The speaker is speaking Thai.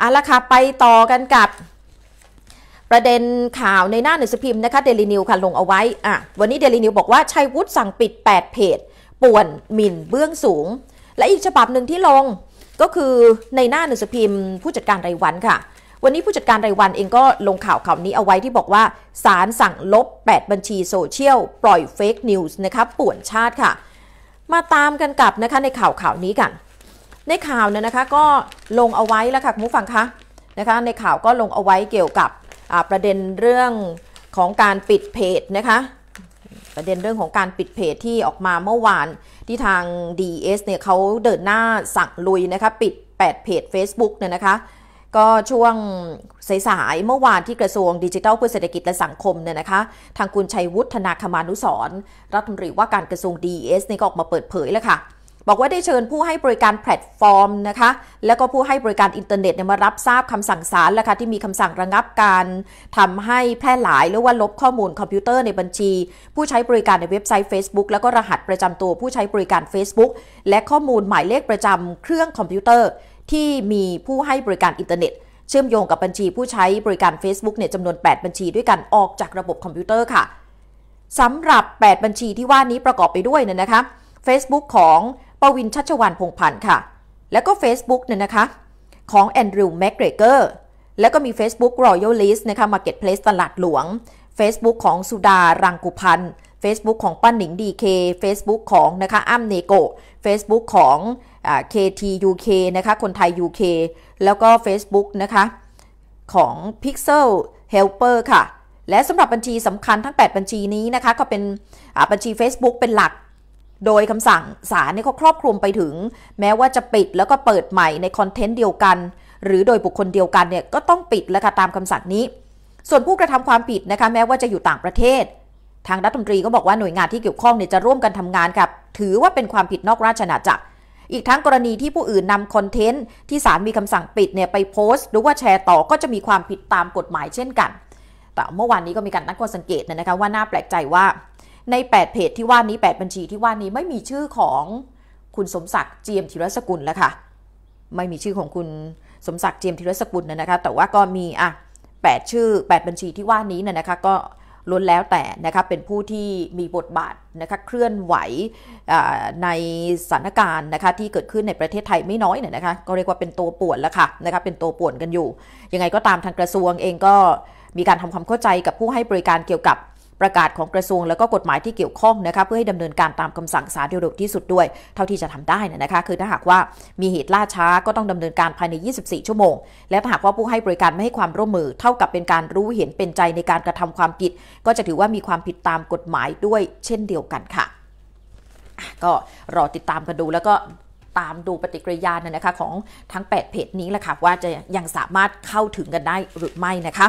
เอาละค่ะไปต่อกันกับประเด็นข่าวในหน้าหนังสือพิมพ์นะคะเดลินิวค่ะลงเอาไว้อ่ะ วันนี้เดลินิวบอกว่าชัยวุฒิสั่งปิด 8เพจป่วนหมิ่นเบื้องสูง และอีกฉบับหนึ่งที่ลงก็คือในหน้าหนังสือพิมพ์ ผู้จัดการไรวันค่ะ วันนี้ผู้จัดการไรวันเองก็ลงข่าวข่าวนี้เอาไว้ที่บอกว่าศาลสั่งลบ 8 บัญชีโซเชียลปล่อยเฟกนิวส์นะคะป่วนชาติค่ะ มาตามกันกับนะคะในข่าวข่าวนี้กันในข่าวเนี่ยนะคะก็ลงเอาไว้แล้วค่ะคุณผู้ฟังคะนะคะในข่าวก็ลงเอาไว้เกี่ยวกับประเด็นเรื่องของการปิดเพจนะคะประเด็นเรื่องของการปิดเพจที่ออกมาเมื่อวานที่ทาง DES เนี่ยเขาเดินหน้าสั่งลุยนะคะปิด 8 เพจ Facebook เนี่ยนะคะ ก็ช่วงสาย ๆเมื่อวานที่กระทรวงดิจิทัลเพื่อเศรษฐกิจและสังคมเนี่ยนะคะทางคุณชัยวุฒนาคมานุสรรัฐมนตรีว่าการกระทรวงดีเอสนี่ยก็ออกมาเปิดเผยแล้วค่ะบอกว่าได้เชิญผู้ให้บริการแพลตฟอร์มนะคะ แล้วก็ผู้ให้บริการอินเทอร์เน็ตมารับทราบคำสั่งศาลแล้วค่ะที่มีคำสั่งระงับการ ทำให้แพร่หลาย หรือว่าลบข้อมูลคอมพิวเตอร์ในบัญชี ผู้ใช้บริการในเว็บไซต์ Facebook แล้วก็รหัสประจำตัวผู้ใช้บริการ Facebook และข้อมูลหมายเลขประจำเครื่องคอมพิวเตอร์ ที่มีผู้ให้บริการอินเทอร์เน็ต เชื่อมโยงกับบัญชีผู้ใช้บริการ Facebook เนี่ยจำนวน 8 บัญชีด้วยกันออกจากระบบคอมพิวเตอร์ค่ะสำหรับ 8 บัญชีที่ว่านี้ประกอบไปด้วยเนี่ยนะคะ Facebook ของปวินชัชวานพงพันธ์ค่ะ แล้วก็ Facebook เนี่ยนะคะ ของแอนดรูว์แมกเกรเกอร์ แล้วก็มี Facebook Royal List นะคะ Marketplace ตลาดหลวง Facebook ของสุดารังกุพันธ์ Facebook ของป้าหนิงดีเค Facebook ของนะคะอ้ำเนโก Facebook ของ KTUK นะคะ คนไทย UK แล้วก็ Facebook นะคะ ของ Pixel Helper ค่ะ และสำหรับบัญชีสำคัญทั้ง 8 บัญชีนี้นะคะ ก็เป็นบัญชี Facebook เป็นหลักโดยคำสั่งศาลเนี่ยก็ครอบคลุมไปถึง แม้ว่าจะปิดแล้วก็เปิดใหม่ในคอนเทนต์เดียวกัน หรือโดยบุคคลเดียวกันเนี่ยก็ต้องปิดแล้วค่ะตามคำสั่งนี้ ส่วนผู้กระทำความผิดนะคะแม้ว่าจะอยู่ต่างประเทศ ทางรัฐมนตรีก็บอกว่าหน่วยงานที่เกี่ยวข้องเนี่ยจะร่วมกันทำงานกับถือว่าเป็นความผิดนอกราชอาณาจักรอีกทั้งกรณีที่ผู้อื่นนำคอนเทนต์ที่ศาลมีคำสั่งปิดเนี่ยไปโพสต์หรือว่าแชร์ต่อก็จะมีความผิดตามกฎหมายเช่นกัน แต่เมื่อวานนี้ก็มีการตั้งข้อสังเกตนะคะว่าน่าแปลกใจว่าใน8เพจที่ว่านี้ 8 บัญชีที่ว่านี้ไม่มีชื่อของคุณสมศักดิ์เจียมธีรสกุลแล้วค่ะไม่มีชื่อของคุณสมศักดิ์เจียมธีรสกุลนะนะคะแต่ว่าก็มีอ่ะ8ชื่อ 8 บัญชีที่ว่านี้นะนะคะก็ล้นแล้วแต่นะคะเป็นผู้ที่มีบทบาทนะคะเคลื่อนไหวในสถานการณ์นะคะที่เกิดขึ้นในประเทศไทยไม่น้อยเนี่ยนะคะก็เรียกว่าเป็นตัวป่วนแล้วค่ะนะคะเป็นตัวป่วนกันอยู่ ยังไงก็ตามทางกระทรวงเองก็มีการทำความเข้าใจกับผู้ให้บริการเกี่ยวกับประกาศของกระทรวงแล้วก็กฎหมายที่เกี่ยวข้องนะคะเพื่อให้ดำเนินการตามคำสั่งศาลเร็วที่สุดด้วยเท่าที่จะทำได้นะคะ คือถ้าหากว่ามีเหตุล่าช้าก็ต้องดำเนินการภายใน 24 ชั่วโมง และถ้าหากว่าผู้ให้บริการไม่ให้ความร่วมมือ เท่ากับเป็นการรู้เห็นเป็นใจในการกระทำความผิด ก็จะถือว่ามีความผิดตามกฎหมายด้วยเช่นเดียวกันค่ะก็รอติดตามกันดูแล้วก็ตามดูปฏิกิริยานะคะ ของทั้ง8เพจนี้แหละค่ะ ว่าจะยังสามารถเข้าถึงกันได้หรือไม่นะคะ